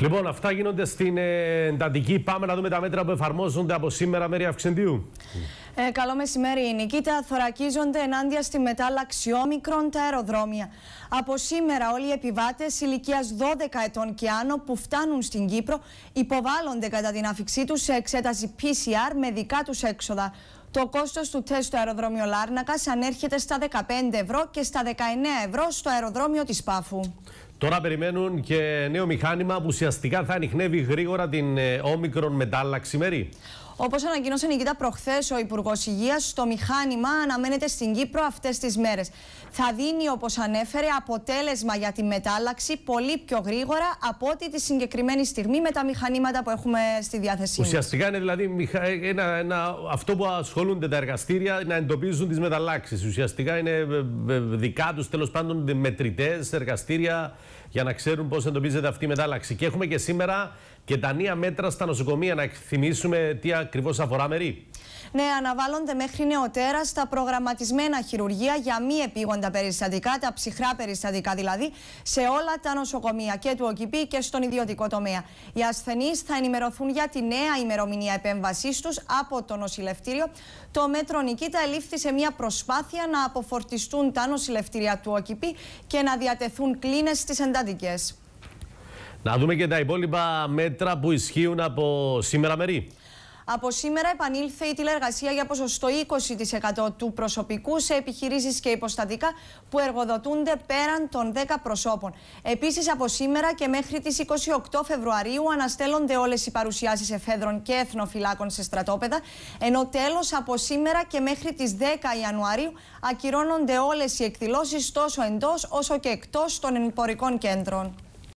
Λοιπόν, αυτά γίνονται στην ε, εντατική. Πάμε να δούμε τα μέτρα που εφαρμόζονται από σήμερα μέρη Αυξεντίου. Ε, καλό μεσημέρι, Νικήτα. Θωρακίζονται ενάντια στη μετάλλαξη όμικρων τα αεροδρόμια. Από σήμερα, όλοι οι επιβάτες ηλικίας 12 ετών και άνω που φτάνουν στην Κύπρο υποβάλλονται κατά την άφηξή τους σε εξέταση PCR με δικά τους έξοδα. Το κόστος του τεστ στο αεροδρόμιο Λάρνακας ανέρχεται στα 15 ευρώ και στα 19 ευρώ στο αεροδρόμιο της Πάφου. Τώρα περιμένουν και νέο μηχάνημα που ουσιαστικά θα ανοιχνεύει γρήγορα την όμικρον ε, μετάλλαξη μερή. Όπως ανακοίνωσε νικητά προχθές ο Υπουργός Υγείας, το μηχάνημα αναμένεται στην Κύπρο αυτές τις μέρες. Θα δίνει, όπως ανέφερε, αποτέλεσμα για τη μετάλλαξη πολύ πιο γρήγορα από ό,τι τη συγκεκριμένη στιγμή με τα μηχανήματα που έχουμε στη διάθεσή μας. Ουσιαστικά είναι δηλαδή ένα, ένα, αυτό που ασχολούνται τα εργαστήρια να εντοπίζουν τις μεταλλάξεις. Ουσιαστικά είναι ε, ε, δικά τους τέλος πάντων μετρητές, εργαστήρια για να ξέρουν πώς εντοπίζεται αυτή η μετάλλαξη. Και έχουμε και σήμερα και τα νέα μέτρα στα νοσοκομεία. Να θυμίσουμε τι ακριβώς αφορά μερί. Ναι, αναβάλλονται μέχρι νεοτέρα στα προγραμματισμένα χειρουργία για μη επίγοντα περιστατικά, τα ψυχρά περιστατικά δηλαδή, σε όλα τα νοσοκομεία και του ΟΚΙΠΗ και στον ιδιωτικό τομέα. Οι ασθενείς θα ενημερωθούν για τη νέα ημερομηνία επέμβασής τους από το νοσηλευτήριο. Το μέτρο Νικήτα ελήφθη σε μια προσπάθεια να αποφορτιστούν τα νοσηλευτήρια του ΟΚΙΠΗ και να διατεθούν κλίνες στις εντατικές. Να δούμε και τα υπόλοιπα μέτρα που ισχύουν από σήμερα μερή. Από σήμερα επανήλθε η τηλεργασία για ποσοστό 20% του προσωπικού σε επιχειρήσεις και υποστατικά που εργοδοτούνται πέραν των 10 προσώπων. Επίσης από σήμερα και μέχρι τις 28 Φεβρουαρίου αναστέλλονται όλες οι παρουσιάσεις εφέδρων και εθνοφυλάκων σε στρατόπεδα, ενώ τέλος από σήμερα και μέχρι τις 10 Ιανουαρίου ακυρώνονται όλες οι εκδηλώσεις τόσο εντός όσο και εκτός των εμπορικών κέντρων.